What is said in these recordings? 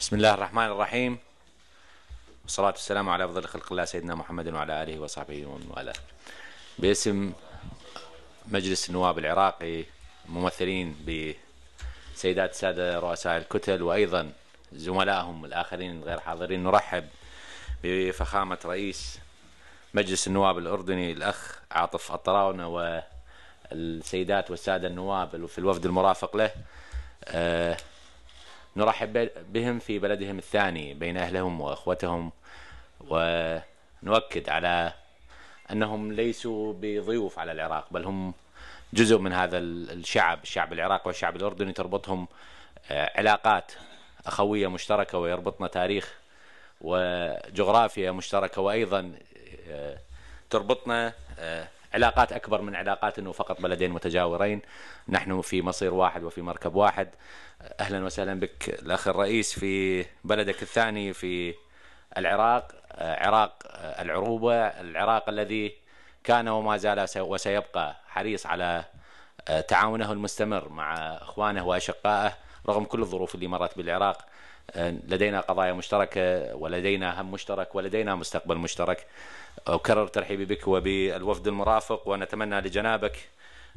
بسم الله الرحمن الرحيم والصلاة والسلام على أفضل خلق الله سيدنا محمد وعلى آله وصحبه ومن والاه باسم مجلس النواب العراقي ممثلين بسيدات السادة رؤساء الكتل وأيضا زملائهم الآخرين غير حاضرين نرحب بفخامة رئيس مجلس النواب الأردني الأخ عاطف الطراونة والسيدات والسادة النواب في الوفد المرافق له آه، نرحب بهم في بلدهم الثاني بين أهلهم وأخوتهم ونؤكد على أنهم ليسوا بضيوف على العراق بل هم جزء من هذا الشعب الشعب العراقي والشعب الأردني تربطهم آه، علاقات أخوية مشتركة ويربطنا تاريخ وجغرافيا مشتركة وأيضا آه، تربطنا آه، علاقات اكبر من علاقات انه فقط بلدين متجاورين نحن في مصير واحد وفي مركب واحد اهلا وسهلا بك الاخ الرئيس في بلدك الثاني في العراق عراق العروبه العراق الذي كان وما زال وسيبقى حريص على تعاونه المستمر مع اخوانه واشقائه رغم كل الظروف اللي مرت بالعراق آه، لدينا قضايا مشتركة ولدينا هم مشترك ولدينا مستقبل مشترك أكرر ترحيبي بك وبالوفد المرافق ونتمنى لجنابك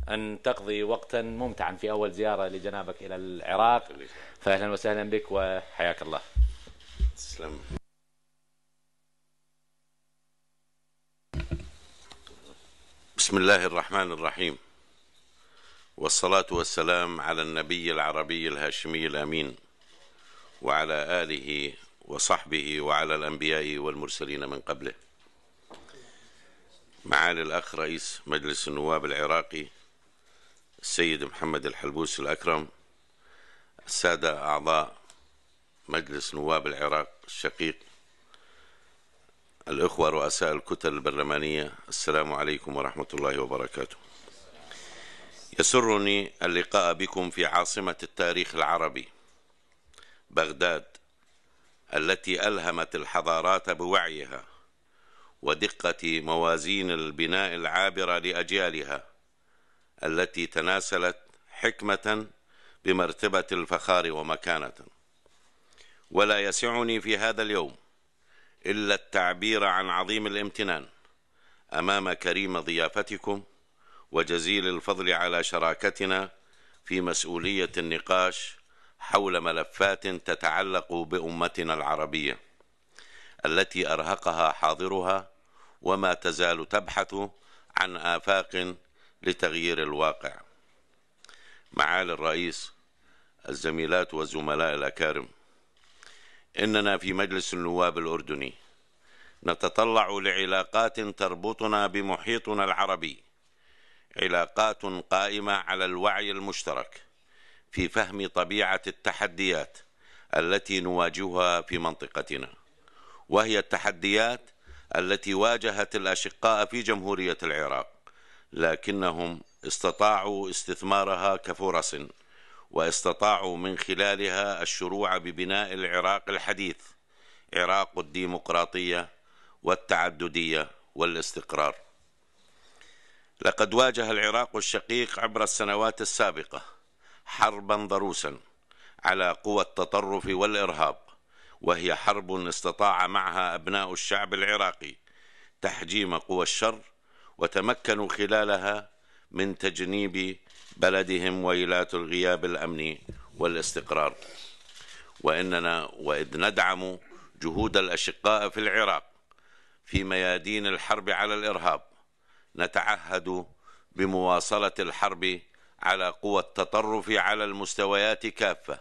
أن تقضي وقتا ممتعا في أول زيارة لجنابك إلى العراق فأهلا وسهلا بك وحياك الله تسلم بسم الله الرحمن الرحيم والصلاة والسلام على النبي العربي الهاشمي الأمين وعلى آله وصحبه وعلى الأنبياء والمرسلين من قبله معالي الأخ رئيس مجلس النواب العراقي السيد محمد الحلبوس الأكرم السادة أعضاء مجلس نواب العراق الشقيق الإخوة رؤساء الكتل البرلمانية السلام عليكم ورحمة الله وبركاته يسرني اللقاء بكم في عاصمة التاريخ العربي بغداد التي ألهمت الحضارات بوعيها ودقة موازين البناء العابرة لأجيالها التي تناسلت حكمة بمرتبة الفخار ومكانة ولا يسعني في هذا اليوم إلا التعبير عن عظيم الامتنان أمام كريم ضيافتكم وجزيل الفضل على شراكتنا في مسؤولية النقاش حول ملفات تتعلق بأمتنا العربية التي أرهقها حاضرها وما تزال تبحث عن آفاق لتغيير الواقع معالي الرئيس الزميلات والزملاء الأكارم إننا في مجلس النواب الأردني نتطلع لعلاقات تربطنا بمحيطنا العربي علاقات قائمة على الوعي المشترك في فهم طبيعة التحديات التي نواجهها في منطقتنا وهي التحديات التي واجهت الأشقاء في جمهورية العراق لكنهم استطاعوا استثمارها كفرص واستطاعوا من خلالها الشروع ببناء العراق الحديث عراق الديمقراطية والتعددية والاستقرار لقد واجه العراق الشقيق عبر السنوات السابقة حربا ضروسا على قوى التطرف والإرهاب وهي حرب استطاع معها أبناء الشعب العراقي تحجيم قوى الشر وتمكنوا خلالها من تجنيب بلدهم ويلات الغياب الأمني والاستقرار وإننا وإذ ندعم جهود الأشقاء في العراق في ميادين الحرب على الإرهاب نتعهد بمواصلة الحرب على قوى التطرف على المستويات كافة